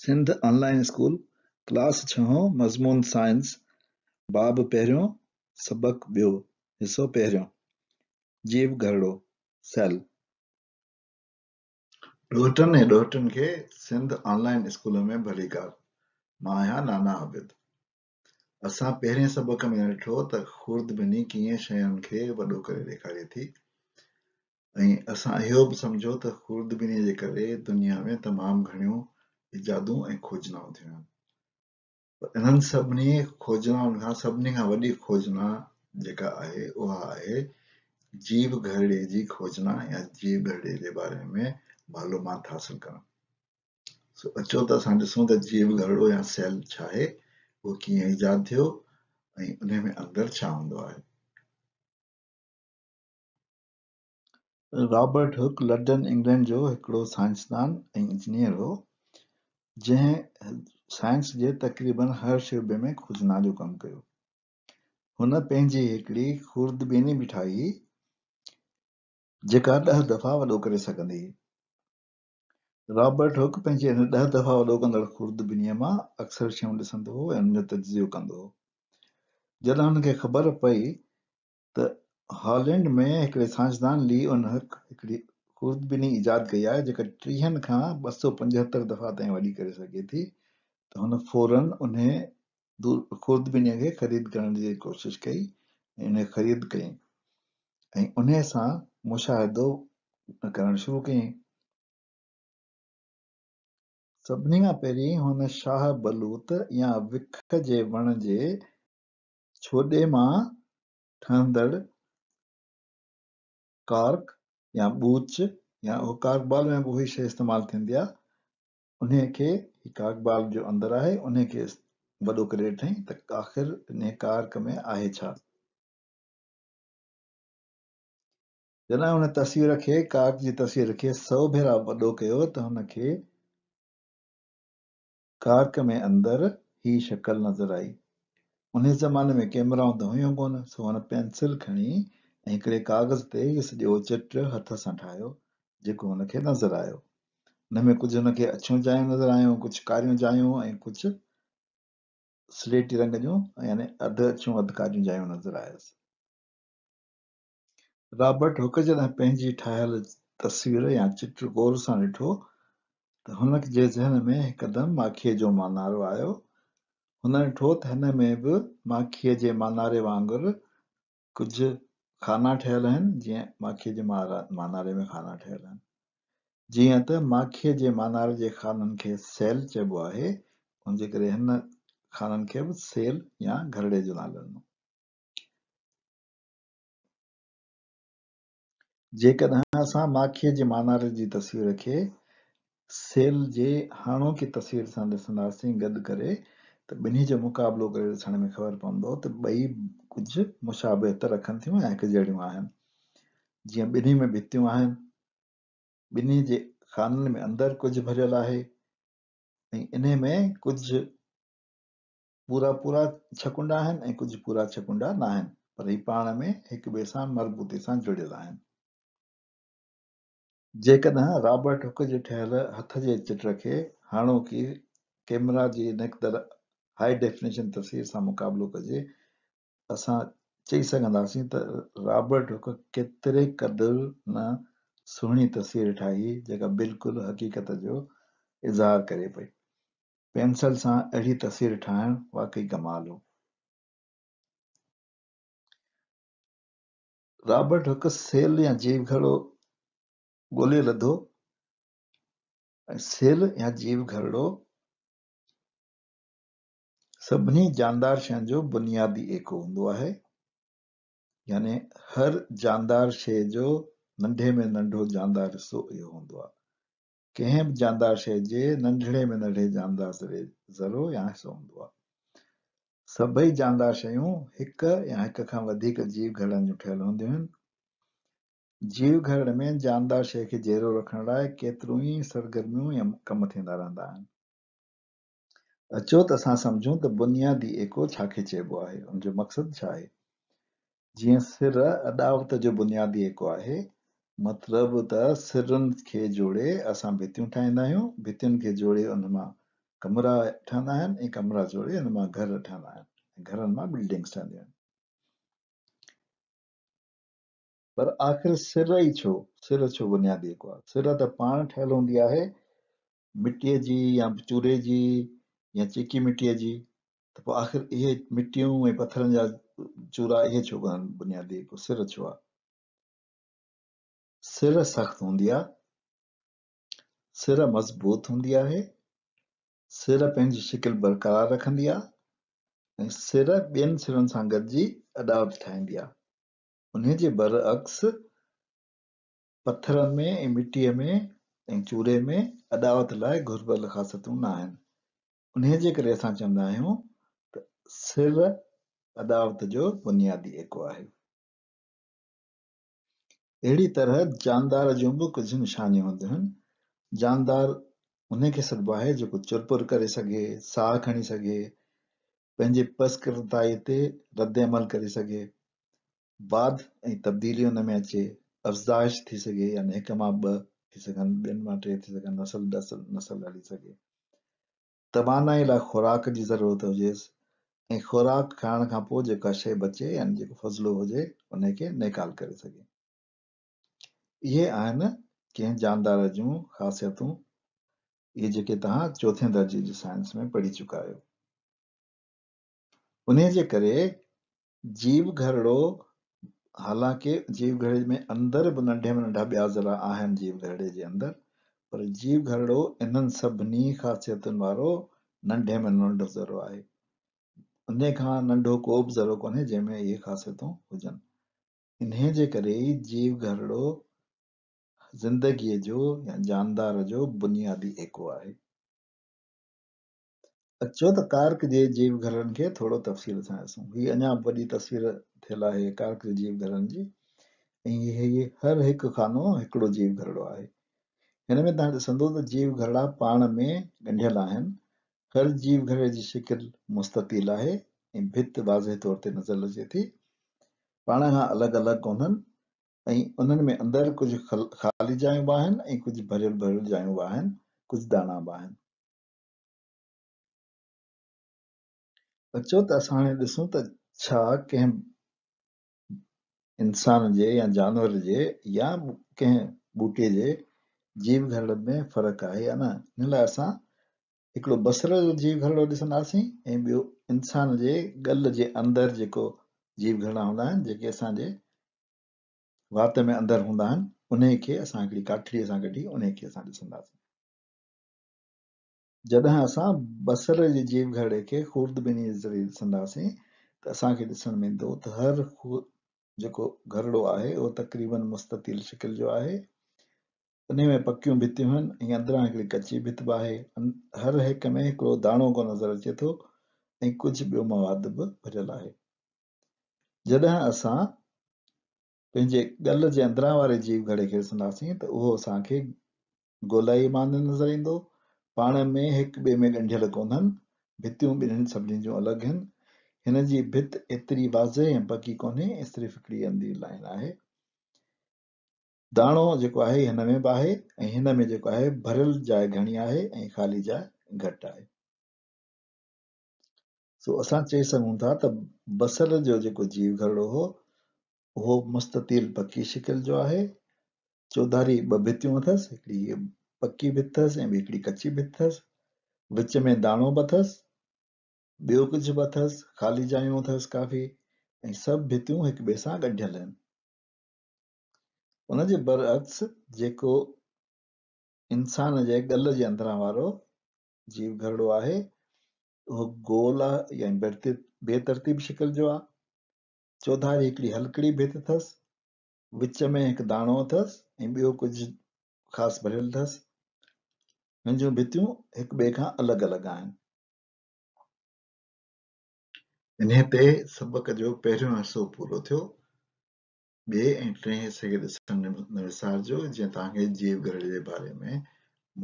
Sindh online school class छह मज़मून science सबको पहिरियों जीव घरड़ो सिंध ऑनलाइन घरो भरी ॻाल्हि मां आहियां नाना आबिद असां पहिरें सबक़ में ॾिठो त खुर्द ॿिन्ही कीअं शयुनि खे वॾो करे ॾेखारे थी ऐं असां इहो बि सम्झो त खुर्द ॿिन्ही जे करे दुनिया में तमामु घणियूं ईजादूं ऐं खोजनाऊं थियूं इन्हनि सभिनी खोजनाउनि खां सभिनी खां वॾी खोजना जेका आहे उहा आहे जीव घरड़े जी खोजना या जीव घरड़े जे बारे में मालूमात हासिलु करणु सो अचो त असां ॾिसूं त जीव घरड़ो या सेल छा आहे उहो कीअं ईजाद थियो ऐं उन में अंदरि छा हूंदो आहे रॉबर्ट हुक लंडन इंग्लैंड जो हिकिड़ो साइंसदान ऐं इंजीनियर हो जंहिं साइंस जे तक़रीबन हर शेबे में खुजना जो कमु कयो हुन पंहिंजी हिकिड़ी खुर्दबीनी बि ठाही जेका ॾह दफ़ा वॾो करे सघंदी हुई रॉबर्ट हुक पंहिंजे हिन ॾह दफ़ा वॾो कंदड़ खुर्दबीनीअ मां अक्सर शयूं ॾिसंदो हो ऐं हुनजो तज्यो कंदो हो जॾहिं हुनखे ख़बर पई त हॉलैंड में हिकिड़े साइंसदान ली उन हिकिड़ी खुर्दबिनी ईजाद कई आहे जेका टीहनि खां ॿ सौ पंजहतरि दफ़ा ताईं वॾी करे सघे थी त हुन फोरन उन खुर्दबिनीअ खे ख़रीद करण जी कोशिशि कई ऐं ख़रीद कयईं ऐं उन सां मुशाहिदो करणु शुरू कयईं सभिनी खां पहिरीं हुन शाह बलूत या विख जे वण जे छोॾे मां ठहंदड़ कार्क या ॿूच या उहो काकबाल में उहो ई शइ इस्तेमालु थींदी आहे उन खे काकबाल जो अंदरि आहे उन खे वॾो करे ॾिठईं त आख़िर इन कार्क में आहे छा जॾहिं हुन तस्वीर खे कार्क जी तस्वीर खे सौ भेरा वॾो कयो त हुनखे कार्क में अंदरि ई शकल नज़र आई उन ज़माने में कैमराऊं त हुयूं कोन सो हुन पेंसिल खणी हिकिड़े कागज़ ते इहो सॼो चिट्र हथ सां ठाहियो जेको हुन खे नज़र आयो हुन में कुझु हुनखे अछियूं जायूं नज़र आयूं कुझु कारियूं जायूं ऐं कुझु स्लेटी रंग जूं यानी अधु अछियूं अधु कारियूं जायूं नज़र आयसि रॉबर्ट हुक जॾहिं पंहिंजी ठाहियल तस्वीर या चित्र गोर सां ॾिठो त हुन जे ज़हन में हिकदमि माखीअ जो मानारो आयो हुन ॾिठो त हिन में बि माखीअ जे मानारे वांगुरु कुझु खाना ठहियल आहिनि जीअं माखीअ जे मानारे में खाना ठहियल आहिनि जीअं त माखीअ जे मानारे जे खाननि खे सेल चइबो आहे हुनजे करे हिन खाननि खे सेल या घरड़े जो नालो जेकॾहिं असां माखीअ जे मानारे जी तस्वीर खे सेल जे हाणोकी तस्वीर सां ॾिसंदासीं गॾु करे त ॿिन्ही जो मुक़ाबिलो करे ॾिसण में ख़बर पवंदो त ॿई कुझु मुशाबिहत रखनि थियूं ऐं हिकु जहिड़ियूं आहिनि जीअं ॿिन्ही में भितियूं आहिनि ॿिन्ही जे खाननि में अंदरि कुझु भरियलु आहे ऐं इन में कुझु पूरा पूरा छकुंडा आहिनि ऐं कुझु पूरा छकुंडा न आहिनि पर हीउ पाण में हिक ॿिए सां मरबूती सां जुड़ियल आहिनि जेकॾहिं रॉबर्ट हुक जे ठहियल हथ जे चिट खे हाणोकी कैमरा जी निकतलु हाई डेफिनेशन तस्वीर सां मुक़ाबिलो कजे असां चई सघंदासीं त रॉबर्ट हुक केतिरे क़दुरु न सुहिणी तस्वीर ठाही जेका बिल्कुलु हक़ीक़त जो इज़हार करे पई पेंसिल सां अहिड़ी तस्वीर ठाहिणु वाकई कमाल हो रॉबर्ट हुक सेल या जीव घड़ो ॻोल्हे लधो ऐं सेल या जीव घड़ो सभिनी जानदार शयुनि जो बुनियादी एको हूंदो आहे यानी हर जानदार शइ जो नंढे में नंढो जानदार हिसो इहो हूंदो आहे कंहिं बि जानदार शइ जे नंढिड़े में नंढिड़े जानदार ज़रिए ज़रियो या हिसो हूंदो आहे सभई जानदार शयूं हिकु या हिक खां वधीक जीव घरनि जूं ठहियलु हूंदियूं आहिनि जीव घर में जानदार शइ खे ज़ेरो रखण लाइ केतिरियूं ई सरगर्मियूं या कम थींदा रहंदा आहिनि अचो तो असा सम्झूं तो बुनियादी एको छा खे चइबो आहे हुनजो सिर अॾावत जो बुनियादी एको है मतलब तो सिरनि के जोड़े अस भितियूं ठाहींदा आहियूं भितियुनि जोड़े उन कमरा ठहंदा कमरा जोड़े हुन मां घर ठहंदा आहिनि घरनि बिल्डिंग्स ठहंदियूं पर आख़िर सिर ही छो सिर छो बुनियादी एको आहे सिर त पाण ठहियलु हूंदी आहे मिटीअ जी या चूरे की या चिकी मिट्टी जी तो पोइ आख़िर इहे मिटियूं ऐं पथरनि जा चूरा ये छो कोन बुनियादी को सिर छो आहे सिर सख़्त हूंदी आहे सिर मज़बूत हूंदी है सिर पंहिंजी शिकल बरक़रार रखंदी आहे ऐं सिर ॿियनि सिरनि सां गॾिजी अॾावट ठाहींदी आहे उन जे अक्स पथरनि में ऐं मिटीअ में ऐं चूरे में अदावत लाए घुरबल ख़ासियतूं न आहिनि उन जे करे असां चवंदा आहियूं त सिर अदावत जो बुनियादी एको आहे अहिड़ी तरह जानदार जूं बि कुझु निशानियूं हूंदियूं आहिनि जानदार उन खे सॾिबो आहे जेको चुर पुर करे सघे साह खणी सघे पंहिंजे पसकृताई ते रद अमल करे सघे बाद ऐं तब्दीली हुन में अचे अफ़ज़ाइश थी सघे यानी हिक मां ॿ थी सघनि ॿियनि मां टे थी सघनि नसल नसल हली सघे तबानाई लाइ खुराक जी ज़रूरत हुजेसि ऐं खुराक खाइण खां पोइ जेका शइ बचे यानी जेको फज़िलो हुजे उनखे नेकाल करे सघे इहे आहिनि कंहिं जानदार जूं ख़ासियतूं इहे जेके तव्हां चोथें दर्जे जे साइंस में पढ़ी चुका आहियो उनजे करे जीव घरो हालांकि जीव घरे में अंदरि बि नंढे में नंढा ॿिया ज़रा आहिनि जीव घरड़े जे पर जीव घरड़ो इन्हनि सभिनी ख़ासियतुनि वारो नंढे में नंढो ज़रो आहे उन खां नंढो को बि ज़रो कोन्हे जंहिंमें इहे ख़ासियतूं हुजनि इन जे करे ई जीव घरड़ो ज़िंदगीअ जो या जानदार जो बुनियादी एको आहे अचो त कार्क जे जीव घरनि खे थोरो तफ़सील सां ॾिसूं हीअ अञा वॾी तस्वीर थियल आहे कार्क जे जीव घरनि जी ऐं इहे हर हिकु खानो हिकिड़ो जीव घरड़ो आहे हिन में तव्हां ॾिसंदो त जीव घरा पाण में ॻंढियल आहिनि हर जीव घर जी शिकिल मुस्ततील आहे ऐं भित वाज़े तौर ते नज़र अचे थी पाण खां अलॻि अलॻि कोन्हनि ऐं उन्हनि में अंदरि कुझु खल ख़ाली जायूं बि आहिनि ऐं कुझु भरियल भरियल जायूं बि आहिनि कुझु दाणा बि आहिनि अचो त असां हाणे ॾिसूं त छा कंहिं इंसान जे या जानवर जे या कंहिं ॿूटे जे जीव घर में फ़र्क़ु आहे न हिन लाइ असां हिकिड़ो बसर जो जीव घरो ॾिसंदासीं ऐं ॿियो इंसान जे गल जे अंदरि जेको जीव घरा हूंदा आहिनि जेके असांजे वात में अंदरि हूंदा आहिनि उन खे असां हिकिड़ी काठड़ीअ सां कढी उन खे असां ॾिसंदासीं जॾहिं असां बसर जे जीव घरे खे खुर्दबिनी जे ज़रिए ॾिसंदासीं त असांखे ॾिसण में ईंदो त हर जेको आहे उहो तकरीबन शिकिल जो उन में पकियूं भितियूं आहिनि ऐं अंदरां हिकिड़ी कची भित बि आहे हर हिक में हिकिड़ो दाणो कोन नज़र अचे थो ऐं कुझु ॿियो मवाद बि भरियलु आहे जॾहिं असां पंहिंजे गल जे अंदरां वारे जीव घड़े खे ॾिसंदासीं त उहो असांखे गोलाई मान नज़र ईंदो पाण में हिक ॿिए में ॻंढियल कोन्हनि भितियूं ॿिन्हिनि सभिनी जूं अलॻि आहिनि हिन जी भित एतिरी वाज़े ऐं पकी कोन्हे सिर्फ़ु हिकिड़ी अंधी लाइन आहे दाणो जेको आहे हिन में बि आहे ऐं हिन में जेको आहे भरियल जाइ घणी आहे ऐं ख़ाली जाइ घटि आहे सो असां चई सघूं था त बसर जो जेको जीव घरड़ो हो उहो मुस्ततिल पकी शिकिल जो आहे चौधारी ॿ भितियूं अथसि हिकिड़ी पकी भित अथसि ऐं ॿी हिकिड़ी कची भित अथसि विच में दाणो बि अथसि ॿियो कुझु बि अथसि ख़ाली जायूं अथसि काफ़ी ऐं सभु भितियूं हिक ॿिए सां ॻंढियल आहिनि उन जे बरअक्स जेको इंसान जे गल जे अंदरां वारो जीव घरड़ो आहे उहो गोल आहे या बेतरतीब शिकिल जो आहे चौधारी हिकिड़ी हलकड़ी भिति अथसि विच में हिकु दाणो अथसि ऐं ॿियो कुझु ख़ासि भरियलु अथसि हिन जूं भितियूं हिक ॿिए खां अलॻि अलॻि आहिनि इन ते सबक़ जो पहिरियों हिसो पूरो थियो ॿिए ऐं टे हिसे खे ॾिसण विसारजो जीअं तव्हांखे जीव घर जे बारे में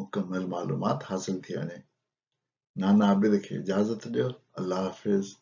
मुकमल मालूमात हासिलु थी वञे नाना बि इजाज़त ॾियो अलाह हाफ़िज़